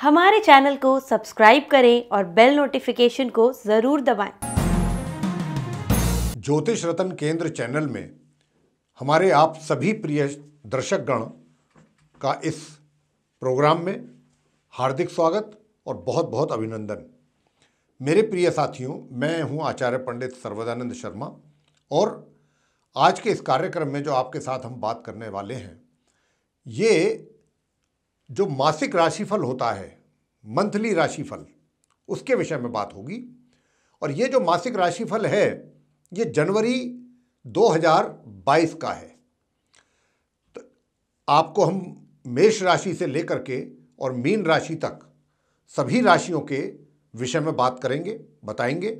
हमारे चैनल को सब्सक्राइब करें और बेल नोटिफिकेशन को जरूर दबाएं। ज्योतिष रतन केंद्र चैनल में हमारे आप सभी प्रिय दर्शकगण का इस प्रोग्राम में हार्दिक स्वागत और बहुत बहुत अभिनंदन मेरे प्रिय साथियों मैं हूं आचार्य पंडित सर्वदानंद शर्मा और आज के इस कार्यक्रम में जो आपके साथ हम बात करने वाले हैं ये जो मासिक राशिफल होता है मंथली राशिफल उसके विषय में बात होगी और ये जो मासिक राशिफल है ये जनवरी 2022 का है तो आपको हम मेष राशि से लेकर के और मीन राशि तक सभी राशियों के विषय में बात करेंगे बताएंगे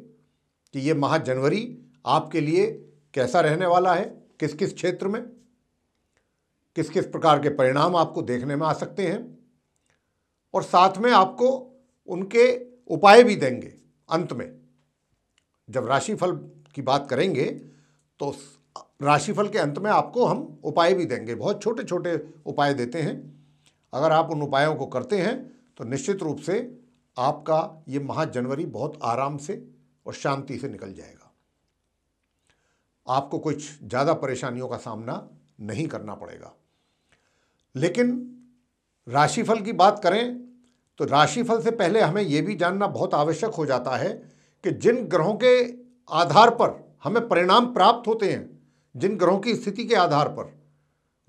कि ये माह जनवरी आपके लिए कैसा रहने वाला है किस किस क्षेत्र में किस किस प्रकार के परिणाम आपको देखने में आ सकते हैं और साथ में आपको उनके उपाय भी देंगे अंत में जब राशिफल की बात करेंगे तो राशिफल के अंत में आपको हम उपाय भी देंगे बहुत छोटे छोटे उपाय देते हैं अगर आप उन उपायों को करते हैं तो निश्चित रूप से आपका ये माह जनवरी बहुत आराम से और शांति से निकल जाएगा आपको कुछ ज़्यादा परेशानियों का सामना नहीं करना पड़ेगा लेकिन राशिफल की बात करें तो राशिफल से पहले हमें यह भी जानना बहुत आवश्यक हो जाता है कि जिन ग्रहों के आधार पर हमें परिणाम प्राप्त होते हैं जिन ग्रहों की स्थिति के आधार पर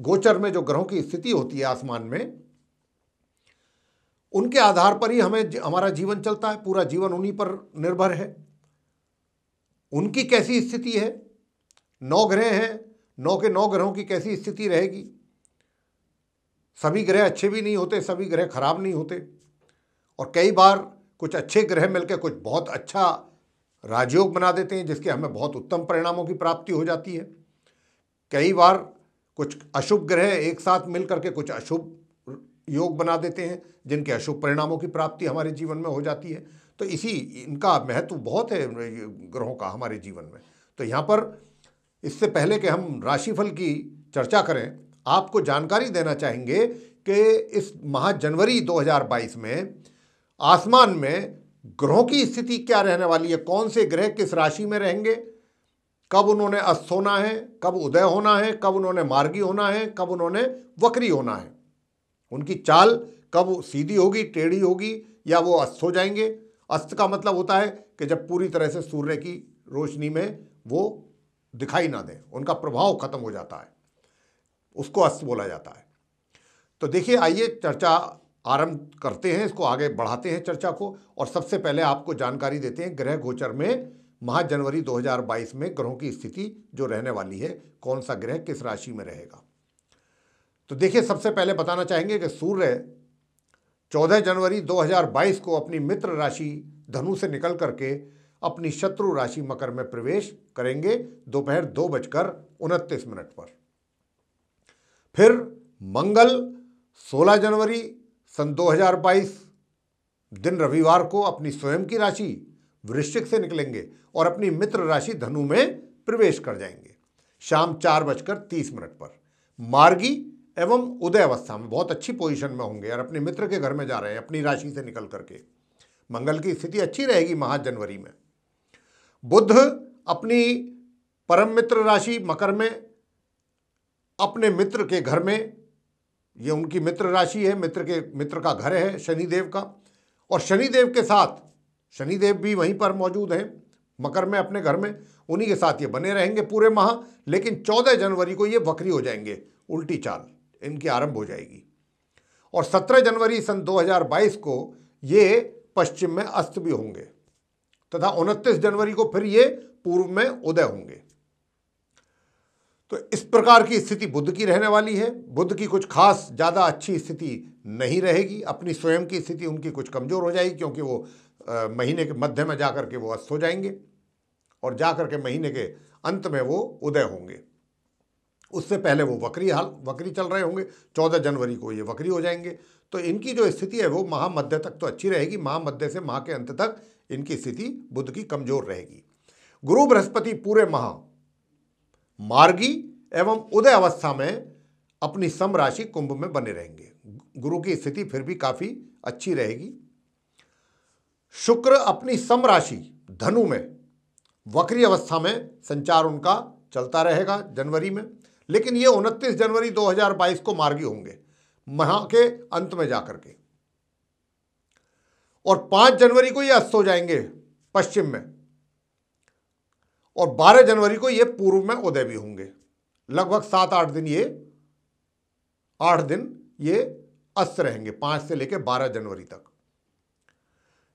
गोचर में जो ग्रहों की स्थिति होती है आसमान में उनके आधार पर ही हमें हमारा जीवन चलता है पूरा जीवन उन्हीं पर निर्भर है उनकी कैसी स्थिति है नौ ग्रह हैं नौ के नौ ग्रहों की कैसी स्थिति रहेगी सभी ग्रह अच्छे भी नहीं होते सभी ग्रह खराब नहीं होते और कई बार कुछ अच्छे ग्रह मिलकर कुछ बहुत अच्छा राजयोग बना देते हैं जिसके हमें बहुत उत्तम परिणामों की प्राप्ति हो जाती है कई बार कुछ अशुभ ग्रह एक साथ मिल करके कुछ अशुभ योग बना देते हैं जिनके अशुभ परिणामों की प्राप्ति हमारे जीवन में हो जाती है तो इसी इनका महत्व बहुत है ग्रहों का हमारे जीवन में तो यहाँ पर इससे पहले कि हम राशिफल की चर्चा करें आपको जानकारी देना चाहेंगे कि इस माह जनवरी 2022 में आसमान में ग्रहों की स्थिति क्या रहने वाली है कौन से ग्रह किस राशि में रहेंगे कब उन्होंने अस्त होना है कब उदय होना है कब उन्होंने मार्गी होना है कब उन्होंने वक्री होना है उनकी चाल कब सीधी होगी टेढ़ी होगी या वो अस्त हो जाएंगे अस्त का मतलब होता है कि जब पूरी तरह से सूर्य की रोशनी में वो दिखाई ना दें उनका प्रभाव खत्म हो जाता है उसको अस्त बोला जाता है तो देखिए आइए चर्चा आरंभ करते हैं इसको आगे बढ़ाते हैं चर्चा को और सबसे पहले आपको जानकारी देते हैं ग्रह गोचर में महा जनवरी 2022 में ग्रहों की स्थिति जो रहने वाली है कौन सा ग्रह किस राशि में रहेगा तो देखिए सबसे पहले बताना चाहेंगे कि सूर्य 14 जनवरी 2022 को अपनी मित्र राशि धनु से निकल करके अपनी शत्रु राशि मकर में प्रवेश करेंगे दोपहर दो बजकर उनतीस मिनट पर फिर मंगल 16 जनवरी सन 2022 दिन रविवार को अपनी स्वयं की राशि वृश्चिक से निकलेंगे और अपनी मित्र राशि धनु में प्रवेश कर जाएंगे शाम चार बजकर तीस मिनट पर मार्गी एवं उदय अवस्था में बहुत अच्छी पोजीशन में होंगे और अपने मित्र के घर में जा रहे हैं अपनी राशि से निकल करके मंगल की स्थिति अच्छी रहेगी महा जनवरी में बुध अपनी परम मित्र राशि मकर में अपने मित्र के घर में ये उनकी मित्र राशि है मित्र के मित्र का घर है शनिदेव का और शनिदेव के साथ शनिदेव भी वहीं पर मौजूद हैं मकर में अपने घर में उन्हीं के साथ ये बने रहेंगे पूरे माह लेकिन 14 जनवरी को ये वक्री हो जाएंगे उल्टी चाल इनकी आरंभ हो जाएगी और 17 जनवरी सन 2022 को ये पश्चिम में अस्त भी होंगे तथा उनतीस जनवरी को फिर ये पूर्व में उदय होंगे तो इस प्रकार की स्थिति बुद्ध की रहने वाली है बुद्ध की कुछ खास ज़्यादा अच्छी स्थिति नहीं रहेगी अपनी स्वयं की स्थिति उनकी कुछ कमज़ोर हो जाएगी क्योंकि वो आ, महीने के मध्य में जा कर के वो अस्त हो जाएंगे और जा कर के महीने के अंत में वो उदय होंगे उससे पहले वो वक्री हाल वक्री चल रहे होंगे चौदह जनवरी को ये वक्री हो जाएंगे तो इनकी जो स्थिति है वो महामध्य तक तो अच्छी रहेगी महामध्य से माह के अंत तक इनकी स्थिति बुद्ध की कमज़ोर रहेगी गुरु बृहस्पति पूरे माह मार्गी एवं उदय अवस्था में अपनी सम राशि कुंभ में बने रहेंगे गुरु की स्थिति फिर भी काफ़ी अच्छी रहेगी शुक्र अपनी सम राशि धनु में वक्री अवस्था में संचार उनका चलता रहेगा जनवरी में लेकिन ये 29 जनवरी 2022 को मार्गी होंगे महा के अंत में जाकर के और 5 जनवरी को ये अस्त हो जाएंगे पश्चिम में और 12 जनवरी को ये पूर्व में उदय भी होंगे लगभग सात आठ दिन ये आठ दिन ये अस्त रहेंगे पांच से लेकर बारह जनवरी तक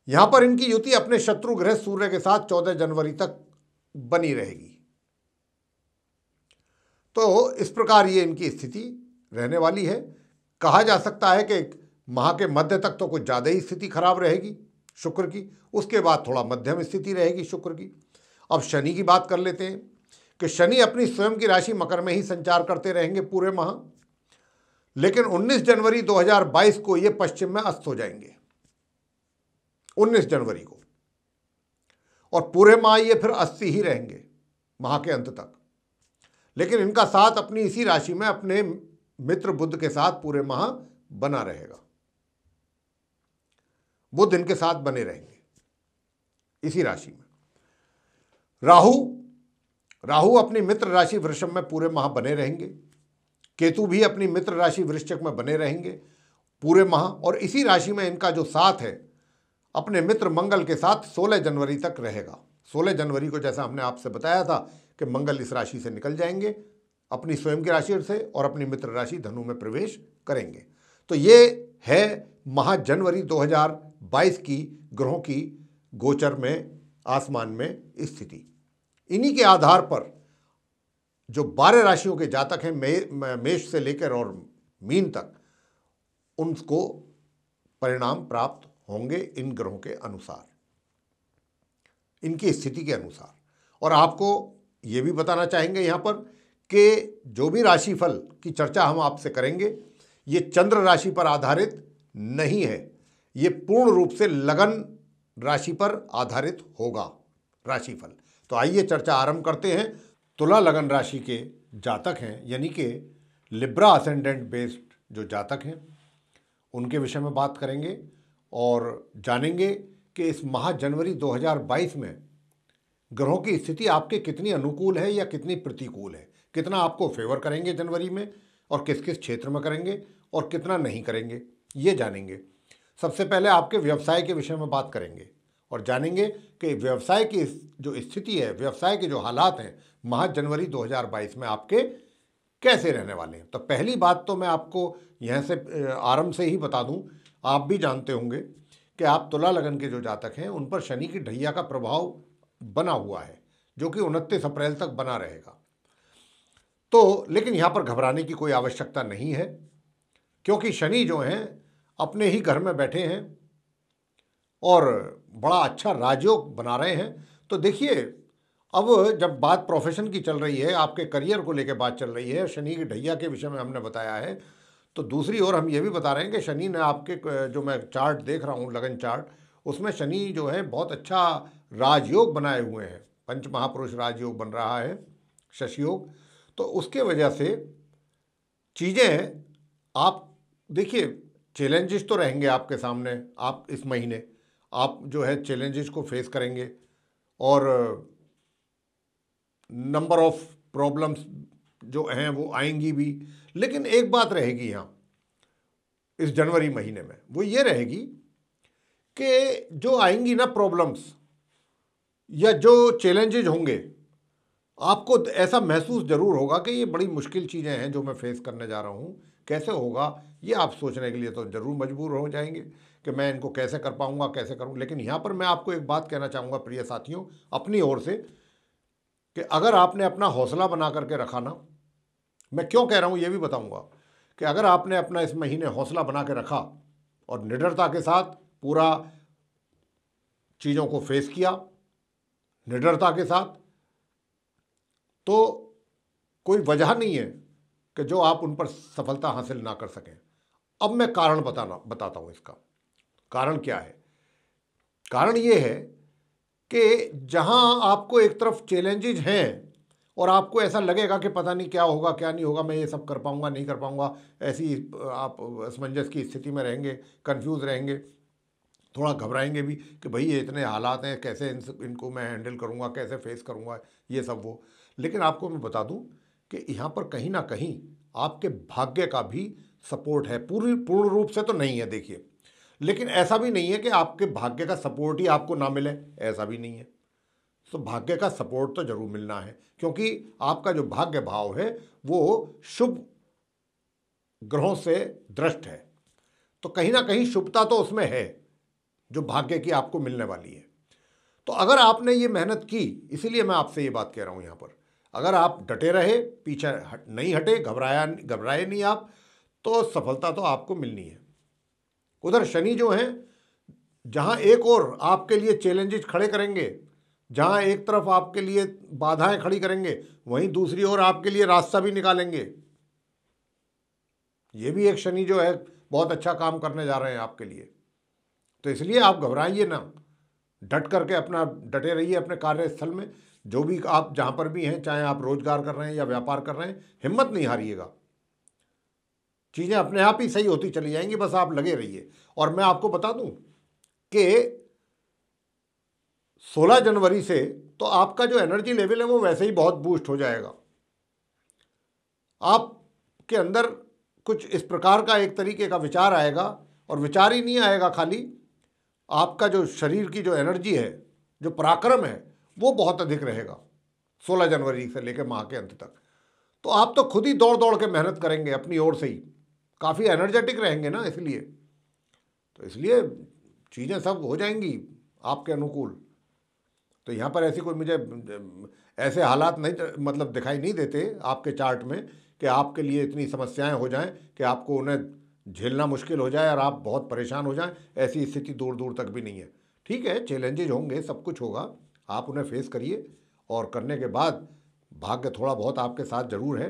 यहां पर इनकी युति अपने शत्रु ग्रह सूर्य के साथ चौदह जनवरी तक बनी रहेगी तो इस प्रकार ये इनकी स्थिति रहने वाली है कहा जा सकता है कि माह के मध्य तक तो कुछ ज़्यादा ही स्थिति खराब रहेगी शुक्र की उसके बाद थोड़ा मध्यम स्थिति रहेगी शुक्र की अब शनि की बात कर लेते हैं कि शनि अपनी स्वयं की राशि मकर में ही संचार करते रहेंगे पूरे माह लेकिन 19 जनवरी 2022 को ये पश्चिम में अस्त हो जाएंगे 19 जनवरी को और पूरे माह ये फिर अस्थि ही रहेंगे माह के अंत तक लेकिन इनका साथ अपनी इसी राशि में अपने मित्र बुद्ध के साथ पूरे माह बना रहेगा बुद्ध इनके साथ बने रहेंगे इसी राशि में राहु राहु अपनी मित्र राशि वृषभ में पूरे माह बने रहेंगे केतु भी अपनी मित्र राशि वृश्चक में बने रहेंगे पूरे माह और इसी राशि में इनका जो साथ है अपने मित्र मंगल के साथ 16 जनवरी तक रहेगा 16 जनवरी को जैसा हमने आपसे बताया था कि मंगल इस राशि से निकल जाएंगे अपनी स्वयं की राशि से और अपनी मित्र राशि धनु में प्रवेश करेंगे तो ये है महा जनवरी 2022 की ग्रहों की गोचर में आसमान में स्थिति इन्हीं के आधार पर जो बारह राशियों के जातक हैं मे, मेष से लेकर और मीन तक उनको परिणाम प्राप्त होंगे इन ग्रहों के अनुसार इनकी स्थिति के अनुसार और आपको ये भी बताना चाहेंगे यहाँ पर कि जो भी राशिफल की चर्चा हम आपसे करेंगे ये चंद्र राशि पर आधारित नहीं है ये पूर्ण रूप से लगन राशि पर आधारित होगा राशिफल तो आइए चर्चा आरंभ करते हैं तुला लगन राशि के जातक हैं यानी कि लिब्रा असेंडेंट बेस्ड जो जातक हैं उनके विषय में बात करेंगे और जानेंगे कि इस माह जनवरी 2022 में ग्रहों की स्थिति आपके कितनी अनुकूल है या कितनी प्रतिकूल है कितना आपको फेवर करेंगे जनवरी में और किस किस क्षेत्र में करेंगे और कितना नहीं करेंगे ये जानेंगे सबसे पहले आपके व्यवसाय के विषय में बात करेंगे और जानेंगे कि व्यवसाय की जो स्थिति है व्यवसाय के जो हालात हैं माह जनवरी 2022 में आपके कैसे रहने वाले हैं तो पहली बात तो मैं आपको यहाँ से आरंभ से ही बता दूँ आप भी जानते होंगे कि आप तुला लगन के जो जातक हैं उन पर शनि की ढैया का प्रभाव बना हुआ है जो कि उनतीस अप्रैल तक बना रहेगा तो लेकिन यहाँ पर घबराने की कोई आवश्यकता नहीं है क्योंकि शनि जो हैं अपने ही घर में बैठे हैं और बड़ा अच्छा राजयोग बना रहे हैं तो देखिए अब जब बात प्रोफेशन की चल रही है आपके करियर को लेकर बात चल रही है शनि की ढैया के विषय में हमने बताया है तो दूसरी ओर हम ये भी बता रहे हैं कि शनि ने आपके जो मैं चार्ट देख रहा हूँ लगन चार्ट उसमें शनि जो है बहुत अच्छा राजयोग बनाए हुए हैं पंच महापुरुष राजयोग बन रहा है शशयोग तो उसके वजह से चीज़ें आप देखिए चैलेंजेस तो रहेंगे आपके सामने आप इस महीने आप जो है चैलेंजेस को फेस करेंगे और नंबर ऑफ प्रॉब्लम्स जो हैं वो आएंगी भी लेकिन एक बात रहेगी यहाँ इस जनवरी महीने में वो ये रहेगी कि जो आएंगी ना प्रॉब्लम्स या जो चैलेंजेज होंगे आपको ऐसा महसूस ज़रूर होगा कि ये बड़ी मुश्किल चीज़ें हैं जो मैं फेस करने जा रहा हूँ कैसे होगा ये आप सोचने के लिए तो ज़रूर मजबूर हो जाएंगे कि मैं इनको कैसे कर पाऊँगा कैसे करूँ लेकिन यहाँ पर मैं आपको एक बात कहना चाहूँगा प्रिय साथियों अपनी ओर से कि अगर आपने अपना हौसला बना करके रखा ना मैं क्यों कह रहा हूँ ये भी बताऊँगा कि अगर आपने अपना इस महीने हौसला बना के रखा और निडरता के साथ पूरा चीज़ों को फेस किया निडरता के साथ तो कोई वजह नहीं है कि जो आप उन पर सफलता हासिल ना कर सकें अब मैं कारण बताना बताता हूँ इसका कारण क्या है कारण ये है कि जहाँ आपको एक तरफ चैलेंजेज हैं और आपको ऐसा लगेगा कि पता नहीं क्या होगा क्या नहीं होगा मैं ये सब कर पाऊँगा नहीं कर पाऊँगा ऐसी आप असमंजस की स्थिति में रहेंगे कन्फ्यूज़ रहेंगे थोड़ा घबराएंगे भी कि भाई ये इतने हालात हैं कैसे इन इनको मैं हैंडल करूँगा कैसे फेस करूँगा ये सब वो लेकिन आपको मैं बता दूँ कि यहाँ पर कहीं ना कहीं आपके भाग्य का भी सपोर्ट है पूरी पूर्ण रूप से तो नहीं है देखिए लेकिन ऐसा भी नहीं है कि आपके भाग्य का सपोर्ट ही आपको ना मिले ऐसा भी नहीं है तो भाग्य का सपोर्ट तो जरूर मिलना है क्योंकि आपका जो भाग्य भाव है वो शुभ ग्रहों से दृष्ट है तो कहीं ना कहीं शुभता तो उसमें है जो भाग्य की आपको मिलने वाली है तो अगर आपने ये मेहनत की इसीलिए मैं आपसे ये बात कह रहा हूँ यहाँ पर अगर आप डटे रहे पीछे हट नहीं हटे घबराया घबराए नहीं आप तो सफलता तो आपको मिलनी है उधर शनि जो हैं जहाँ एक और आपके लिए चैलेंजेस खड़े करेंगे जहाँ एक तरफ आपके लिए बाधाएं खड़ी करेंगे वहीं दूसरी ओर आपके लिए रास्ता भी निकालेंगे ये भी एक शनि जो है बहुत अच्छा काम करने जा रहे हैं आपके लिए तो इसलिए आप घबराइए ना डट करके अपना डटे रहिए अपने कार्यस्थल में जो भी आप जहां पर भी हैं चाहे आप रोजगार कर रहे हैं या व्यापार कर रहे हैं हिम्मत नहीं हारिएगा चीज़ें अपने आप ही सही होती चली जाएंगी बस आप लगे रहिए और मैं आपको बता दूं कि 16 जनवरी से तो आपका जो एनर्जी लेवल है वो वैसे ही बहुत बूस्ट हो जाएगा आप के अंदर कुछ इस प्रकार का एक तरीके का विचार आएगा और विचार ही नहीं आएगा खाली आपका जो शरीर की जो एनर्जी है जो पराक्रम है वो बहुत अधिक रहेगा 16 जनवरी से लेकर माह के अंत तक तो आप तो खुद ही दौड़ दौड़ के मेहनत करेंगे अपनी ओर से ही काफ़ी एनर्जेटिक रहेंगे ना इसलिए तो इसलिए चीज़ें सब हो जाएंगी आपके अनुकूल तो यहाँ पर ऐसी कोई मुझे ऐसे हालात नहीं मतलब दिखाई नहीं देते आपके चार्ट में कि आपके लिए इतनी समस्याएं हो जाएं कि आपको उन्हें झेलना मुश्किल हो जाए और आप बहुत परेशान हो जाएं ऐसी स्थिति दूर दूर तक भी नहीं है ठीक है चैलेंजेज होंगे सब कुछ होगा आप उन्हें फेस करिए और करने के बाद भाग्य थोड़ा बहुत आपके साथ ज़रूर है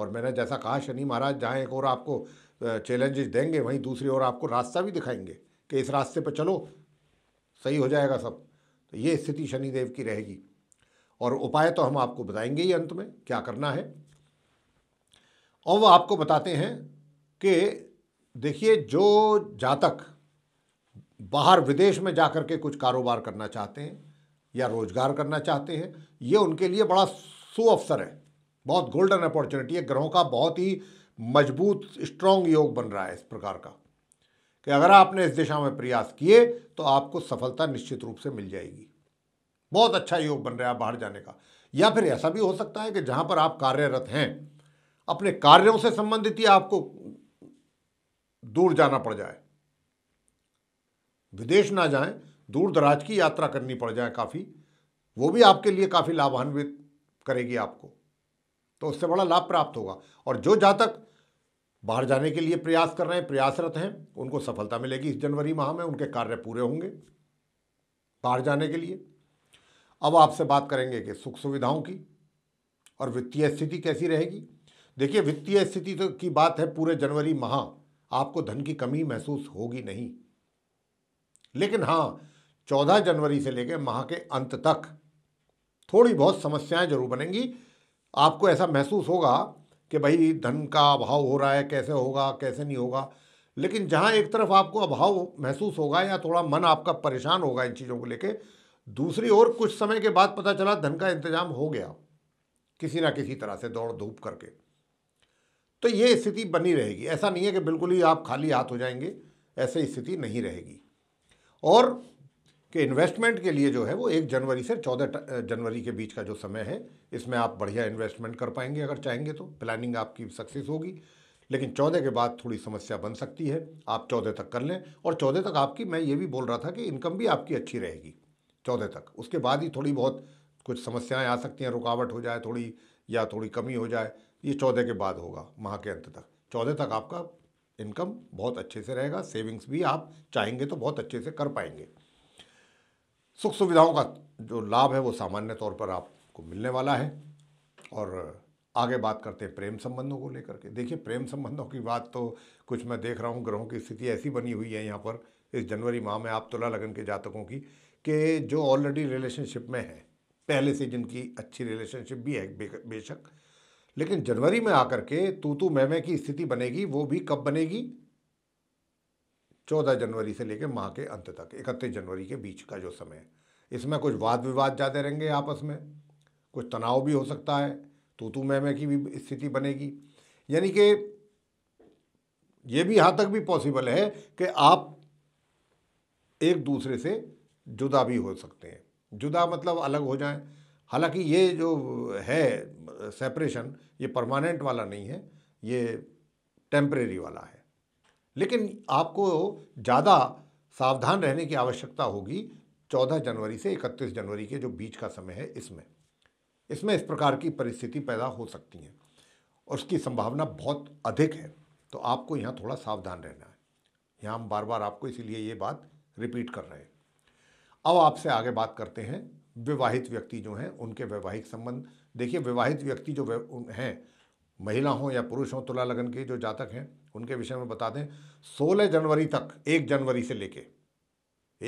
और मैंने जैसा कहा शनि महाराज जहाँ एक और आपको चैलेंजेस देंगे वहीं दूसरी ओर आपको रास्ता भी दिखाएंगे कि इस रास्ते पर चलो सही हो जाएगा सब तो ये स्थिति शनिदेव की रहेगी और उपाय तो हम आपको बताएंगे ही अंत में क्या करना है और वह आपको बताते हैं कि देखिए जो जातक बाहर विदेश में जा के कुछ कारोबार करना चाहते हैं या रोजगार करना चाहते हैं ये उनके लिए बड़ा सु अवसर है बहुत गोल्डन अपॉर्चुनिटी है ग्रहों का बहुत ही मजबूत स्ट्रॉन्ग योग बन रहा है इस प्रकार का कि अगर आपने इस दिशा में प्रयास किए तो आपको सफलता निश्चित रूप से मिल जाएगी बहुत अच्छा योग बन रहा है बाहर जाने का या फिर ऐसा भी हो सकता है कि जहाँ पर आप कार्यरत हैं अपने कार्यों से संबंधित ही आपको दूर जाना पड़ जाए विदेश ना जाएं दूर दराज की यात्रा करनी पड़ जाए काफ़ी वो भी आपके लिए काफ़ी लाभान्वित करेगी आपको तो उससे बड़ा लाभ प्राप्त होगा और जो जातक बाहर जाने के लिए प्रयास कर रहे हैं प्रयासरत हैं उनको सफलता मिलेगी इस जनवरी माह में उनके कार्य पूरे होंगे बाहर जाने के लिए अब आपसे बात करेंगे कि सुख सुविधाओं की और वित्तीय स्थिति कैसी रहेगी देखिए वित्तीय स्थिति तो की बात है पूरे जनवरी माह आपको धन की कमी महसूस होगी नहीं लेकिन हाँ चौदह जनवरी से लेकर माह के अंत तक थोड़ी बहुत समस्याएं जरूर बनेंगी आपको ऐसा महसूस होगा कि भाई धन का अभाव हो रहा है कैसे होगा कैसे नहीं होगा लेकिन जहाँ एक तरफ आपको अभाव महसूस होगा या थोड़ा मन आपका परेशान होगा इन चीज़ों को लेके दूसरी ओर कुछ समय के बाद पता चला धन का इंतजाम हो गया किसी ना किसी तरह से दौड़ धूप करके तो ये स्थिति बनी रहेगी ऐसा नहीं है कि बिल्कुल ही आप खाली हाथ हो जाएंगे ऐसी स्थिति नहीं रहेगी और कि इन्वेस्टमेंट के लिए जो है वो एक जनवरी से चौदह जनवरी के बीच का जो समय है इसमें आप बढ़िया इन्वेस्टमेंट कर पाएंगे अगर चाहेंगे तो प्लानिंग आपकी सक्सेस होगी लेकिन चौदह के बाद थोड़ी समस्या बन सकती है आप चौदह तक कर लें और चौदह तक आपकी मैं ये भी बोल रहा था कि इनकम भी आपकी अच्छी रहेगी चौदह तक उसके बाद ही थोड़ी बहुत कुछ समस्याएं आ सकती हैं रुकावट हो जाए थोड़ी या थोड़ी कमी हो जाए ये चौदह के बाद होगा माह के अंत तक चौदह तक आपका इनकम बहुत अच्छे से रहेगा सेविंग्स भी आप चाहेंगे तो बहुत अच्छे से कर पाएंगे सुख सुविधाओं का जो लाभ है वो सामान्य तौर पर आपको मिलने वाला है और आगे बात करते हैं प्रेम संबंधों को लेकर के देखिए प्रेम संबंधों की बात तो कुछ मैं देख रहा हूँ ग्रहों की स्थिति ऐसी बनी हुई है यहाँ पर इस जनवरी माह में आप तुला लगन के जातकों की कि जो ऑलरेडी रिलेशनशिप में है पहले से जिनकी अच्छी रिलेशनशिप भी है बेशक लेकिन जनवरी में आकर के तू तू मैं की स्थिति बनेगी वो भी कब बनेगी चौदह जनवरी से लेकर माह के अंत तक इकतीस जनवरी के बीच का जो समय है इसमें कुछ वाद विवाद ज़्यादा रहेंगे आपस में कुछ तनाव भी हो सकता है तो तू मैं की भी स्थिति बनेगी यानी कि ये भी यहाँ तक भी पॉसिबल है कि आप एक दूसरे से जुदा भी हो सकते हैं जुदा मतलब अलग हो जाएं हालांकि ये जो है सेपरेशन ये परमानेंट वाला नहीं है ये टेम्परेरी वाला है लेकिन आपको ज़्यादा सावधान रहने की आवश्यकता होगी 14 जनवरी से 31 जनवरी के जो बीच का समय है इसमें इसमें इस प्रकार की परिस्थिति पैदा हो सकती हैं और उसकी संभावना बहुत अधिक है तो आपको यहाँ थोड़ा सावधान रहना है यहाँ हम बार बार आपको इसीलिए ये बात रिपीट कर रहे हैं अब आपसे आगे बात करते हैं विवाहित व्यक्ति जो हैं उनके वैवाहिक संबंध देखिए विवाहित व्यक्ति जो हैं महिला हों या पुरुष हों तुला लगन के जो जातक हैं उनके विषय में बता दें सोलह जनवरी तक एक जनवरी से लेके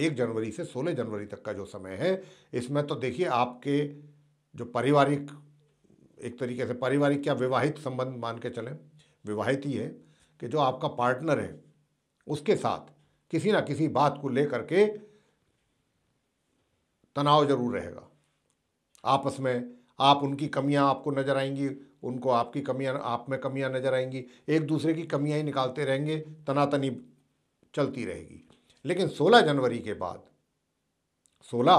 एक जनवरी से सोलह जनवरी तक का जो समय है इसमें तो देखिए आपके जो पारिवारिक एक तरीके से पारिवारिक या विवाहित संबंध मान के चलें विवाहित ही है कि जो आपका पार्टनर है उसके साथ किसी ना किसी बात को लेकर के तनाव जरूर रहेगा आपस में आप उनकी कमियां आपको नज़र आएंगी उनको आपकी कमियां आप में कमियां नज़र आएंगी एक दूसरे की कमियां ही निकालते रहेंगे तनातनी चलती रहेगी लेकिन 16 जनवरी के बाद 16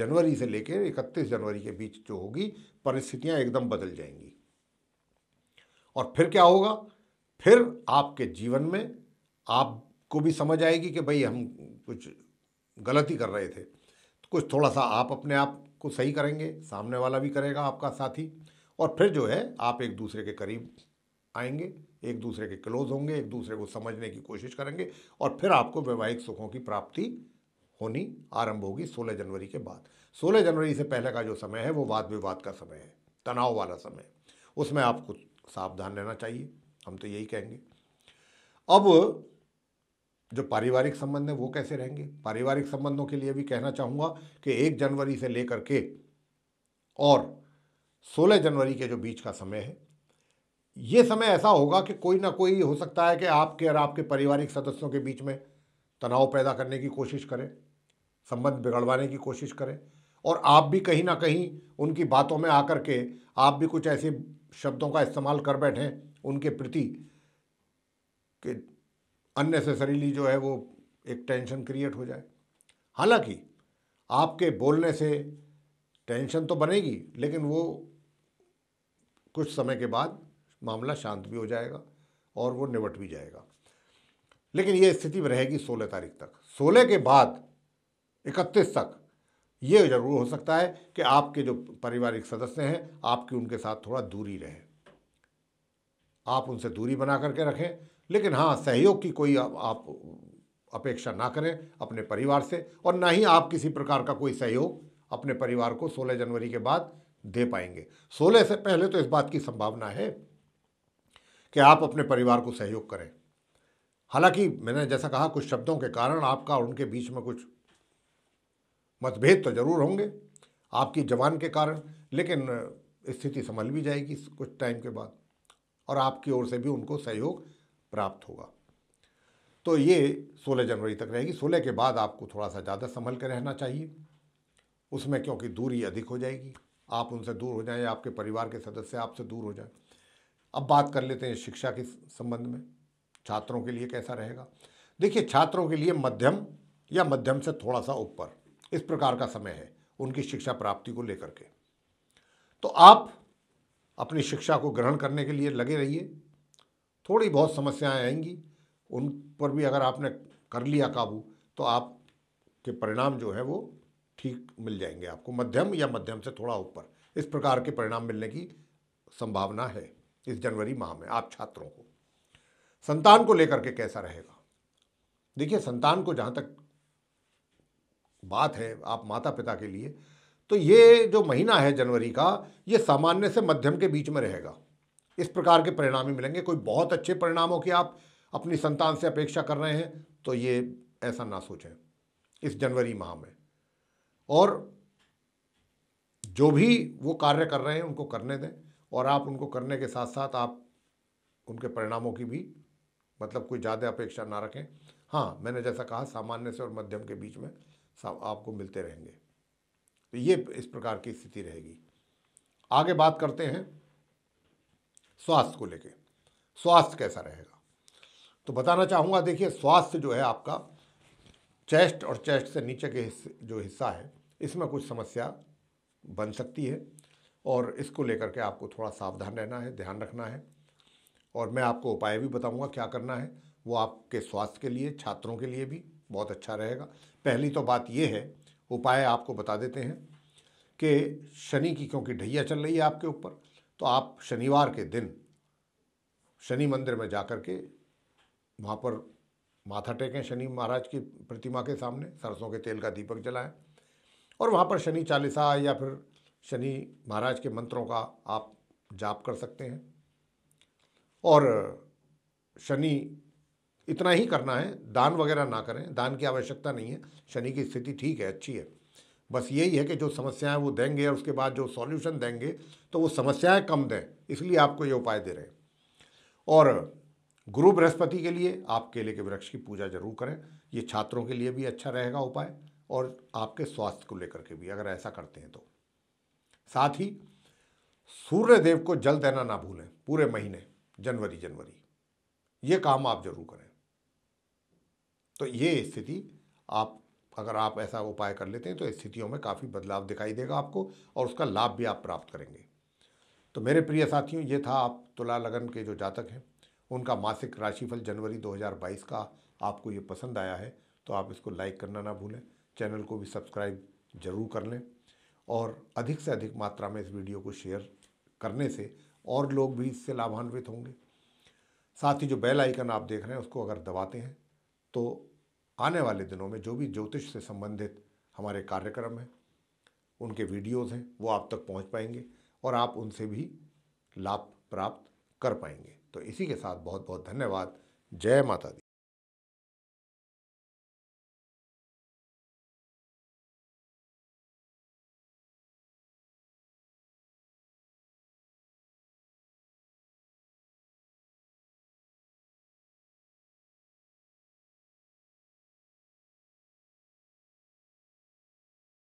जनवरी से लेकर 31 जनवरी के बीच जो होगी परिस्थितियां एकदम बदल जाएंगी और फिर क्या होगा फिर आपके जीवन में आपको भी समझ आएगी कि भाई हम कुछ गलती कर रहे थे तो कुछ थोड़ा सा आप अपने आप को सही करेंगे सामने वाला भी करेगा आपका साथी और फिर जो है आप एक दूसरे के करीब आएंगे एक दूसरे के क्लोज होंगे एक दूसरे को समझने की कोशिश करेंगे और फिर आपको वैवाहिक सुखों की प्राप्ति होनी आरंभ होगी 16 जनवरी के बाद 16 जनवरी से पहले का जो समय है वो वाद विवाद का समय है तनाव वाला समय उसमें आपको सावधान रहना चाहिए हम तो यही कहेंगे अब जो पारिवारिक संबंध है वो कैसे रहेंगे पारिवारिक संबंधों के लिए भी कहना चाहूँगा कि एक जनवरी से लेकर के और सोलह जनवरी के जो बीच का समय है ये समय ऐसा होगा कि कोई ना कोई हो सकता है कि आपके और आपके पारिवारिक सदस्यों के बीच में तनाव पैदा करने की कोशिश करें संबंध बिगड़वाने की कोशिश करें और आप भी कहीं ना कहीं उनकी बातों में आकर के आप भी कुछ ऐसे शब्दों का इस्तेमाल कर बैठें उनके प्रति कि अननेसेसरीली जो है वो एक टेंशन क्रिएट हो जाए हालांकि आपके बोलने से टेंशन तो बनेगी लेकिन वो कुछ समय के बाद मामला शांत भी हो जाएगा और वो निबट भी जाएगा लेकिन ये स्थिति रहेगी सोलह तारीख तक सोलह के बाद इकतीस तक ये जरूर हो सकता है कि आपके जो पारिवारिक सदस्य हैं आपकी उनके साथ थोड़ा दूरी रहे आप उनसे दूरी बना करके रखें लेकिन हाँ सहयोग की कोई आप, आप अपेक्षा ना करें अपने परिवार से और ना ही आप किसी प्रकार का कोई सहयोग अपने परिवार को 16 जनवरी के बाद दे पाएंगे सोलह से पहले तो इस बात की संभावना है कि आप अपने परिवार को सहयोग करें हालांकि मैंने जैसा कहा कुछ शब्दों के कारण आपका और उनके बीच में कुछ मतभेद तो जरूर होंगे आपकी जवान के कारण लेकिन स्थिति संभल भी जाएगी कुछ टाइम के बाद और आपकी ओर से भी उनको सहयोग प्राप्त होगा तो ये 16 जनवरी तक रहेगी 16 के बाद आपको थोड़ा सा ज़्यादा संभल के रहना चाहिए उसमें क्योंकि दूरी अधिक हो जाएगी आप उनसे दूर हो जाएं या आपके परिवार के सदस्य आपसे दूर हो जाएं अब बात कर लेते हैं शिक्षा के संबंध में छात्रों के लिए कैसा रहेगा देखिए छात्रों के लिए मध्यम या मध्यम से थोड़ा सा ऊपर इस प्रकार का समय है उनकी शिक्षा प्राप्ति को लेकर के तो आप अपनी शिक्षा को ग्रहण करने के लिए लगे रहिए थोड़ी बहुत समस्याएं आएंगी उन पर भी अगर आपने कर लिया काबू तो आप के परिणाम जो है वो ठीक मिल जाएंगे आपको मध्यम या मध्यम से थोड़ा ऊपर इस प्रकार के परिणाम मिलने की संभावना है इस जनवरी माह में आप छात्रों को संतान को लेकर के कैसा रहेगा देखिए संतान को जहाँ तक बात है आप माता पिता के लिए तो ये जो महीना है जनवरी का ये सामान्य से मध्यम के बीच में रहेगा इस प्रकार के परिणाम ही मिलेंगे कोई बहुत अच्छे परिणामों की आप अपनी संतान से अपेक्षा कर रहे हैं तो ये ऐसा ना सोचें इस जनवरी माह में और जो भी वो कार्य कर रहे हैं उनको करने दें और आप उनको करने के साथ साथ आप उनके परिणामों की भी मतलब कोई ज़्यादा अपेक्षा ना रखें हाँ मैंने जैसा कहा सामान्य से और मध्यम के बीच में आपको मिलते रहेंगे तो ये इस प्रकार की स्थिति रहेगी आगे बात करते हैं स्वास्थ्य को लेके स्वास्थ्य कैसा रहेगा तो बताना चाहूँगा देखिए स्वास्थ्य जो है आपका चेस्ट और चेस्ट से नीचे के हिस्से जो हिस्सा है इसमें कुछ समस्या बन सकती है और इसको लेकर के आपको थोड़ा सावधान रहना है ध्यान रखना है और मैं आपको उपाय भी बताऊंगा क्या करना है वो आपके स्वास्थ्य के लिए छात्रों के लिए भी बहुत अच्छा रहेगा पहली तो बात ये है उपाय आपको बता देते हैं कि शनि की क्योंकि ढैया चल रही है आपके ऊपर तो आप शनिवार के दिन शनि मंदिर में जा कर के वहाँ पर माथा टेकें शनि महाराज की प्रतिमा के सामने सरसों के तेल का दीपक जलाएं और वहाँ पर शनि चालीसा या फिर शनि महाराज के मंत्रों का आप जाप कर सकते हैं और शनि इतना ही करना है दान वगैरह ना करें दान की आवश्यकता नहीं है शनि की स्थिति ठीक है अच्छी है बस यही है कि जो समस्याएं वो देंगे और उसके बाद जो सॉल्यूशन देंगे तो वो समस्याएं कम दें इसलिए आपको ये उपाय दे रहे हैं और गुरु बृहस्पति के लिए आप केले के वृक्ष की पूजा जरूर करें ये छात्रों के लिए भी अच्छा रहेगा उपाय और आपके स्वास्थ्य को लेकर के भी अगर ऐसा करते हैं तो साथ ही सूर्य देव को जल देना ना भूलें पूरे महीने जनवरी जनवरी ये काम आप जरूर करें तो ये स्थिति आप अगर आप ऐसा उपाय कर लेते हैं तो स्थितियों में काफ़ी बदलाव दिखाई देगा आपको और उसका लाभ भी आप प्राप्त करेंगे तो मेरे प्रिय साथियों ये था आप तुला लगन के जो जातक हैं उनका मासिक राशिफल जनवरी 2022 का आपको ये पसंद आया है तो आप इसको लाइक करना ना भूलें चैनल को भी सब्सक्राइब जरूर कर लें और अधिक से अधिक मात्रा में इस वीडियो को शेयर करने से और लोग भी इससे लाभान्वित होंगे साथ ही जो बेल आइकन आप देख रहे हैं उसको अगर दबाते हैं तो आने वाले दिनों में जो भी ज्योतिष से संबंधित हमारे कार्यक्रम हैं उनके वीडियोस हैं वो आप तक पहुंच पाएंगे और आप उनसे भी लाभ प्राप्त कर पाएंगे तो इसी के साथ बहुत बहुत धन्यवाद जय माता दी